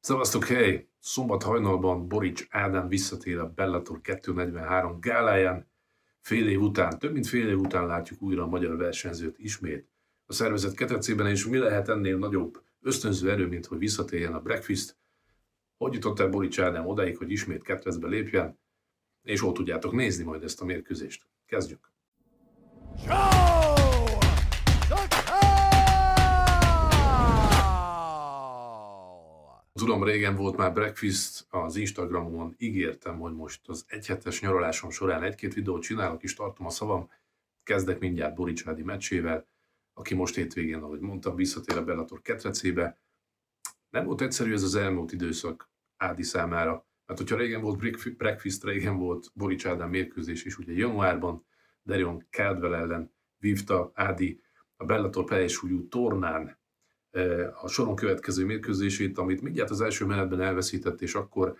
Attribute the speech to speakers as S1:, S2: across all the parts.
S1: Szevasztok, hely! Szombat hajnalban Borics Ádám visszatér a Bellator 243 gáláján. Fél év után, több mint fél év után látjuk újra a magyar versenyzőt ismét. A szervezet ketrecében és mi lehet ennél nagyobb ösztönző erő, mint hogy visszatérjen a breakfast. Hogy jutott el Borics Ádám odáig, hogy ismét ketrecbe lépjen? És ott tudjátok nézni majd ezt a mérkőzést. Kezdjük! Show! Uram, régen volt már breakfast, az Instagramon ígértem, hogy most az egyhetes nyaralásom során egy-két videót csinálok, és tartom a szavam, kezdek mindjárt Boricsádi meccsével, aki most hétvégén, ahogy mondtam, visszatér a Bellator ketrecébe. Nem volt egyszerű ez az elmúlt időszak Ádi számára, mert hát, hogyha régen volt breakfast, régen volt Borics Ádám mérkőzés is, ugye januárban Derion Caldwell ellen vívta Ádi a Bellator teljesúlyú tornán a soron következő mérkőzését, amit mindjárt az első menetben elveszített, és akkor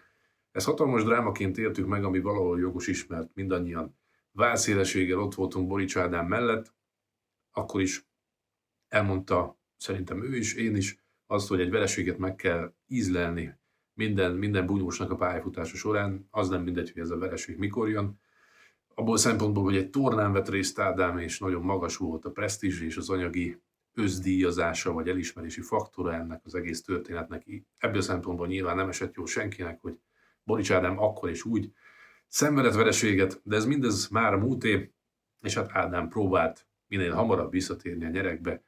S1: ezt hatalmas drámaként éltük meg, ami valahol jogos ismert mindannyian. Válszélességgel ott voltunk Borics Ádám mellett, akkor is elmondta szerintem ő is, én is, azt, hogy egy vereséget meg kell ízlelni minden, minden bunyósnak a pályafutása során, az nem mindegy, hogy ez a vereség mikor jön. Abból szempontból, hogy egy tornán vett részt Ádám, és nagyon magas volt a presztízs és az anyagi özdíjazása vagy elismerési faktora ennek az egész történetnek. Ebből a szempontból nyilván nem esett jó senkinek, hogy Borics Ádám akkor is úgy szenvedett vereséget, de ez mindez már múlté, és hát Ádám próbált minél hamarabb visszatérni a nyerekbe,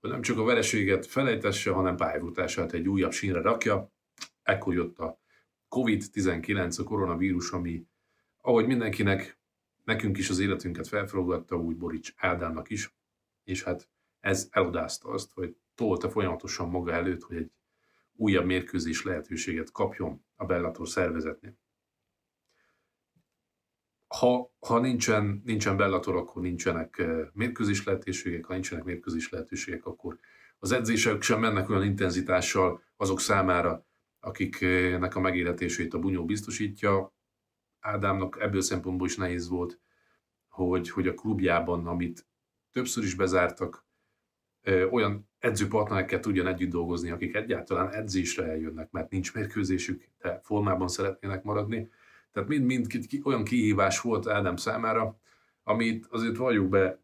S1: hogy nem csak a vereséget felejtesse, hanem pályafutását egy újabb sínre rakja. Ekkor jött a COVID-19, a koronavírus, ami ahogy mindenkinek, nekünk is az életünket felfogadta, úgy Borics Ádámnak is, és hát ez elodázta azt, hogy tolta folyamatosan maga előtt, hogy egy újabb mérkőzés lehetőséget kapjon a Bellator szervezetnél. Ha, ha nincsen, nincsen Bellator, akkor nincsenek eh, mérkőzés lehetőségek, ha nincsenek mérkőzés lehetőségek, akkor az edzések sem mennek olyan intenzitással azok számára, akiknek a megéletését a bunyó biztosítja. Ádámnak ebből szempontból is nehéz volt, hogy, hogy a klubjában, amit többször is bezártak, olyan edzőpartnerekkel tudjon együtt dolgozni, akik egyáltalán edzésre eljönnek, mert nincs mérkőzésük, de formában szeretnének maradni. Tehát mind-mind olyan kihívás volt Ádám számára, amit azért valljuk be,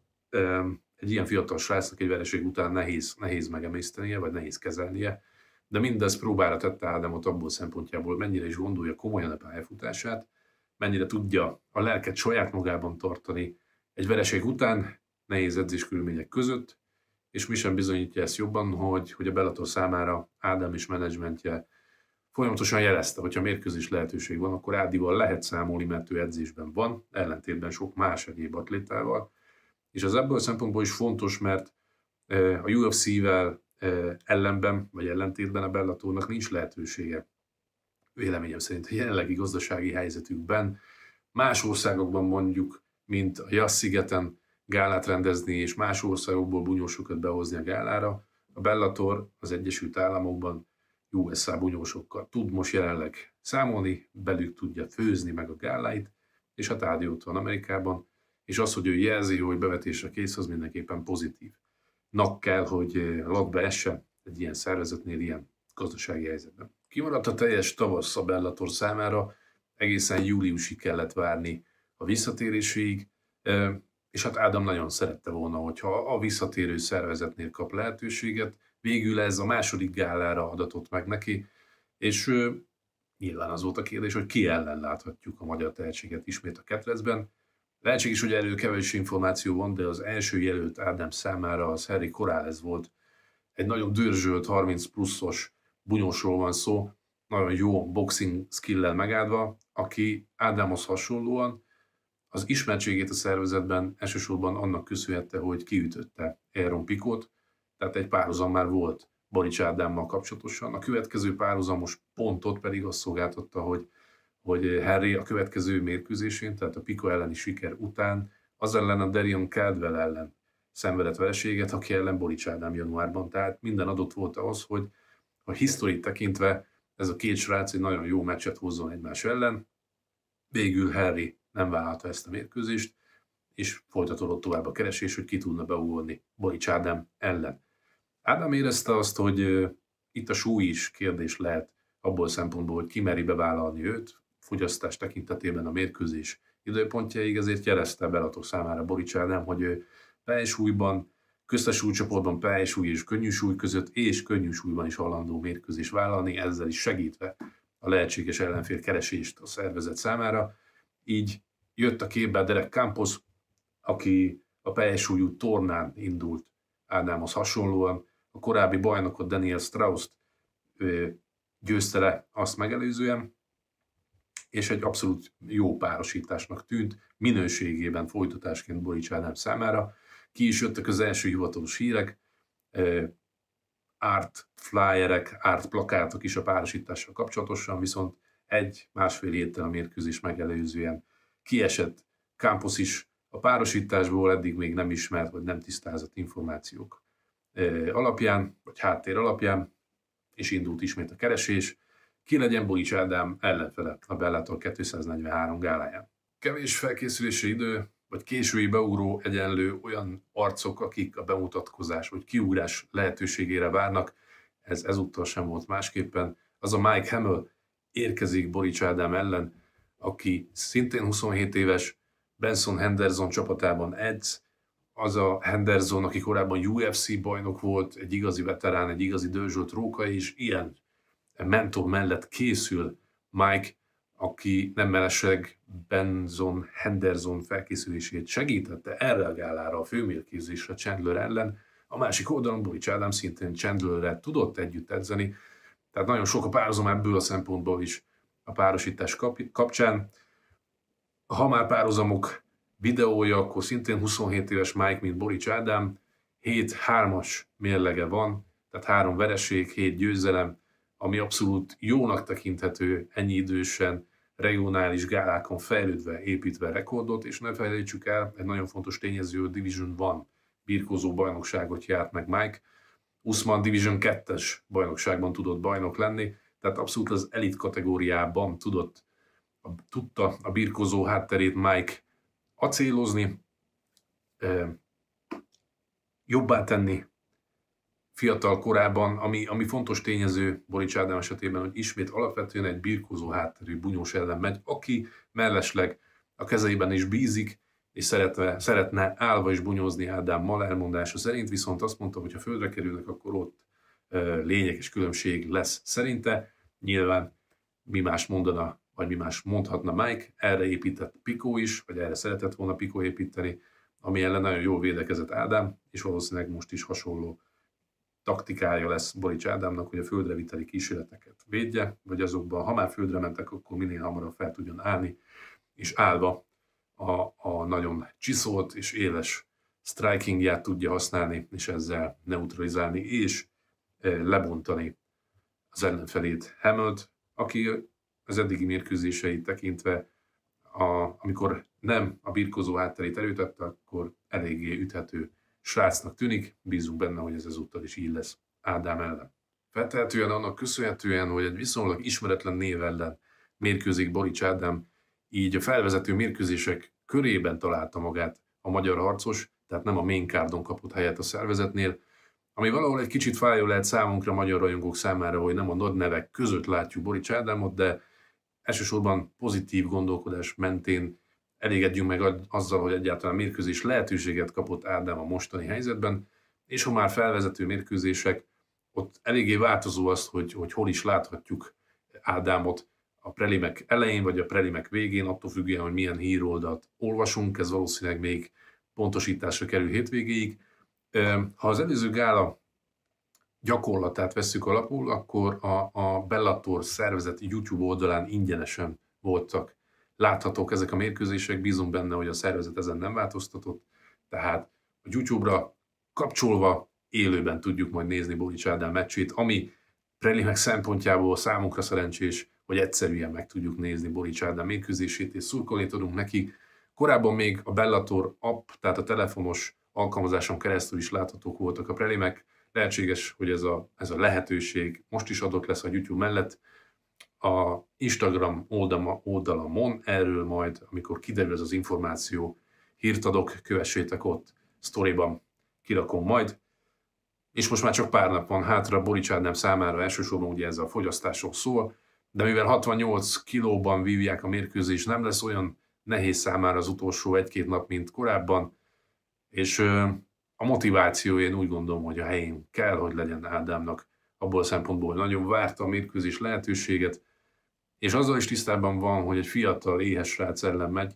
S1: egy ilyen fiatal srácnak egy vereség után nehéz, nehéz megemésztenie, vagy nehéz kezelnie, de mindez próbára tette Ádámot abból szempontjából, mennyire is gondolja komolyan a pályafutását, mennyire tudja a lelket saját magában tartani egy vereség után, nehéz edzés körülmények között, és mi sem bizonyítja ezt jobban, hogy, hogy a Bellator számára Ádám és menedzsmentje folyamatosan jelezte, ha mérkőzés lehetőség van, akkor Ádival lehet számolni, mert ő edzésben van, ellentétben sok más egyéb atlétával. És az ebből a szempontból is fontos, mert e, a UFC-vel e, ellenben, vagy ellentétben a Bellatornak nincs lehetősége, véleményem szerint a jelenlegi gazdasági helyzetükben, más országokban mondjuk, mint a Jassz-szigeten, gálát rendezni, és más országokból bunyósokat behozni a gálára. A Bellator az Egyesült Államokban USA bunyósokkal tud most jelenleg számolni, belük tudja főzni meg a gáláit, és a Ádi ott van Amerikában, és az, hogy ő jelzi, hogy bevetésre kész, az mindenképpen pozitív. Nak kell, hogy latba essen egy ilyen szervezetnél, ilyen gazdasági helyzetben. Kimaradt a teljes tavasz a Bellator számára, egészen júliusig kellett várni a visszatéréséig és hát Ádám nagyon szerette volna, hogyha a visszatérő szervezetnél kap lehetőséget, végül ez a második gálára adatott meg neki, és ő, nyilván az volt a kérdés, hogy ki ellen láthatjuk a magyar tehetséget ismét a ketrecben. is, hogy elő kevés információ van, de az első jelölt Ádám számára az Harry Corrales volt. Egy nagyon dörzsölt, 30 pluszos bunyósról van szó, nagyon jó boxing skill megáldva, aki Ádámhoz hasonlóan az ismertségét a szervezetben elsősorban annak köszönhette, hogy kiütötte Aaron Pikot, tehát egy párhuzam már volt Balics Ádámmal kapcsolatosan. A következő párhuzamos pontot pedig azt szolgáltatta, hogy, hogy Harry a következő mérkőzésén, tehát a Piko elleni siker után, az ellen a Derion Caldwell ellen szenvedett vereséget, aki ellen Borics Ádám januárban. Tehát minden adott volt az, hogy a historit tekintve ez a két srác egy nagyon jó meccset hozzon egymás ellen. Végül Harry nem vállalta ezt a mérkőzést, és folytatódott tovább a keresés, hogy ki tudna beugolni Borics Ádám ellen. Ádám érezte azt, hogy itt a súly is kérdés lehet abból szempontból, hogy ki meri bevállalni őt, fogyasztás tekintetében a mérkőzés időpontjáig, ezért jelezte Bellator számára Borics Ádám, hogy ő súlyban köztes súlycsoportban pályasúly és könnyű súly között, és könnyű súlyban is hallandó mérkőzés vállalni, ezzel is segítve a lehetséges ellenfél keresést a szervezet számára így jött a képbe Derek Campos, aki a pelyesúlyú tornán indult Ádámhoz hasonlóan. A korábbi bajnokot Daniel strauss győzte le azt megelőzően, és egy abszolút jó párosításnak tűnt, minőségében folytatásként Borics Ádám számára. Ki is jöttek az első hivatalos hírek, art flyerek, art plakátok is a párosítással kapcsolatosan, viszont egy-másfél héttel a mérkőzés megelőzően kiesett Campos is a párosításból eddig még nem ismert vagy nem tisztázott információk alapján, vagy háttér alapján, és indult ismét a keresés. Ki legyen Bogics Ádám ellenfele a Bellator 243 gáláján. Kevés felkészülési idő, vagy késői beugró egyenlő olyan arcok, akik a bemutatkozás vagy kiugrás lehetőségére várnak, ez ezúttal sem volt másképpen. Az a Mike Hamill, érkezik Borics Ádám ellen, aki szintén 27 éves, Benson Henderson csapatában edz, az a Henderson, aki korábban UFC bajnok volt, egy igazi veterán, egy igazi dőzsölt róka, és ilyen mentor mellett készül Mike, aki nem mellesleg Benson Henderson felkészülését segítette, erre a gálára a főmérkőzésre Chandler ellen, a másik oldalon Borics Ádám szintén Chandlerre tudott együtt edzeni, tehát nagyon sok a párhuzam ebből a szempontból is a párosítás kapcsán. Ha már párhuzamok videója, akkor szintén 27 éves Mike, mint Borics Ádám, 7-3-as mérlege van, tehát három vereség, 7 győzelem, ami abszolút jónak tekinthető ennyi idősen, regionális gálákon fejlődve, építve rekordot, és ne felejtsük el, egy nagyon fontos tényező, Division van birkózó bajnokságot járt meg Mike, Usman Division 2-es bajnokságban tudott bajnok lenni, tehát abszolút az elit kategóriában tudott, a, tudta a birkozó hátterét Mike acélozni, e, jobbá tenni fiatal korában, ami, ami fontos tényező Borics Ádám esetében, hogy ismét alapvetően egy birkózó hátterű bunyós ellen megy, aki mellesleg a kezeiben is bízik, és szeretve, szeretne állva is bunyózni Ádám Mal elmondása szerint, viszont azt mondta, hogy ha földre kerülnek, akkor ott lényeges különbség lesz szerinte. Nyilván mi más mondana, vagy mi más mondhatna Mike, erre épített Pikó is, vagy erre szeretett volna Pikó építeni, ami ellen nagyon jól védekezett Ádám, és valószínűleg most is hasonló taktikája lesz Borics Ádámnak, hogy a földre viteli kísérleteket védje, vagy azokban, ha már földre mentek, akkor minél hamarabb fel tudjon állni, és állva a, a nagyon csiszolt és éles strikingját tudja használni, és ezzel neutralizálni és e, lebontani az ellenfelét Hamilt, aki az eddigi mérkőzéseit tekintve, a, amikor nem a birkozó hátterét erőtette, akkor eléggé üthető srácnak tűnik, bízunk benne, hogy ez ezúttal is így lesz Ádám ellen. Feltehetően annak köszönhetően, hogy egy viszonylag ismeretlen név ellen mérkőzik Borics Ádám, így a felvezető mérkőzések körében találta magát a magyar harcos, tehát nem a main cardon kapott helyet a szervezetnél, ami valahol egy kicsit fájó lehet számunkra, magyar rajongók számára, hogy nem a nagy nevek között látjuk Borics Ádámot, de elsősorban pozitív gondolkodás mentén elégedjünk meg azzal, hogy egyáltalán mérkőzés lehetőséget kapott Ádám a mostani helyzetben, és ha már felvezető mérkőzések, ott eléggé változó az, hogy, hogy hol is láthatjuk Ádámot a prelimek elején vagy a prelimek végén, attól függően, hogy milyen híroldat olvasunk, ez valószínűleg még pontosításra kerül hétvégéig. Ha az előző gála gyakorlatát vesszük alapul, akkor a, a Bellator szervezet YouTube oldalán ingyenesen voltak láthatók ezek a mérkőzések, bízom benne, hogy a szervezet ezen nem változtatott, tehát a YouTube-ra kapcsolva élőben tudjuk majd nézni Bolics Ádám meccsét, ami meg szempontjából számunkra szerencsés, hogy egyszerűen meg tudjuk nézni Bori Csárdán mérkőzését, és szurkolni tudunk neki. Korábban még a Bellator app, tehát a telefonos alkalmazáson keresztül is láthatók voltak a prelimek. Lehetséges, hogy ez a, ez a lehetőség most is adott lesz a YouTube mellett. A Instagram oldala oldalamon erről majd, amikor kiderül ez az információ, hírt adok, kövessétek ott, sztoriban kirakom majd és most már csak pár nap van hátra, Boricsád nem számára elsősorban ugye ez a fogyasztások szól, de mivel 68 kilóban vívják a mérkőzés, nem lesz olyan nehéz számára az utolsó egy-két nap, mint korábban, és a motiváció én úgy gondolom, hogy a helyén kell, hogy legyen Ádámnak abból a szempontból, hogy nagyon várta a mérkőzés lehetőséget, és azzal is tisztában van, hogy egy fiatal éhes srác ellen megy,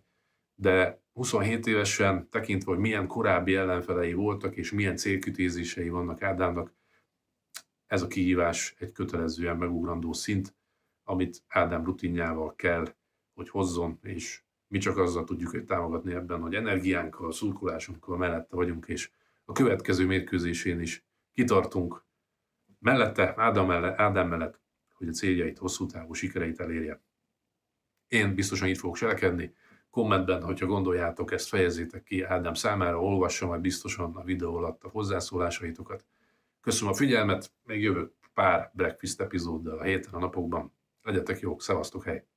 S1: de 27 évesen tekintve, hogy milyen korábbi ellenfelei voltak, és milyen célkütézései vannak Ádámnak, ez a kihívás egy kötelezően megugrandó szint, amit Ádám rutinjával kell, hogy hozzon, és mi csak azzal tudjuk hogy támogatni ebben, hogy energiánkkal, szurkolásunkkal mellette vagyunk, és a következő mérkőzésén is kitartunk mellette, Ádám mellett, Ádám mellett hogy a céljait, hosszú távú sikereit elérje. Én biztosan így fogok cselekedni, Kommentben, hogyha gondoljátok, ezt fejezzétek ki Ádám számára, olvassam, majd biztosan a videó alatt a hozzászólásaitokat. Köszönöm a figyelmet, még jövök pár breakfast epizóddal a héten a napokban. Legyetek jók, szevasztok, hely!